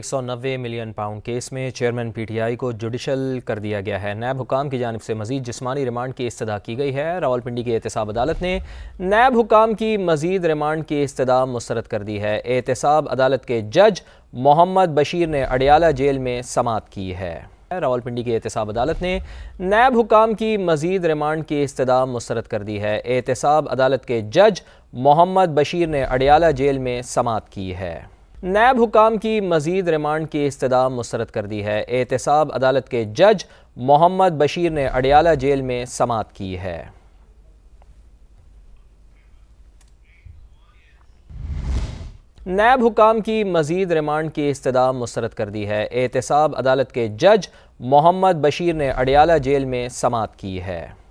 190 million pound case में chairman PTI को judicial कर दिया गया है नैब हुकाम की जानब से मजीद जिसमानी रिमांड की इस्तः की गई है रावलपिंडी की एहतसाब अदालत ने नैब हुकाम की मजीद रिमांड की इस्तः मुस्रद कर दी है एहतसाब अदालत के जज मोहम्मद बशीर ने अडियाला जेल में समात की है रावलपिंडी की एहतसाब अदालत ने नैब हुकाम की मजीद रिमांड की इस्तः मुस्रद कर दी है एहतसाब अदालत के जज मोहम्मद बशीर ने अडियाला जेल में समात की है नैब हुकाम की मजीद रिमांड की इस्तदाम मुस्रद कर दी है एहतसाब अदालत के जज मोहम्मद बशीर ने अडियाला जेल में समात की है नैब हुकाम की मजीद रिमांड की इस्तदाम मुस्रद कर दी है एहतसाब अदालत के जज मोहम्मद बशीर ने अडियाला जेल में समात की है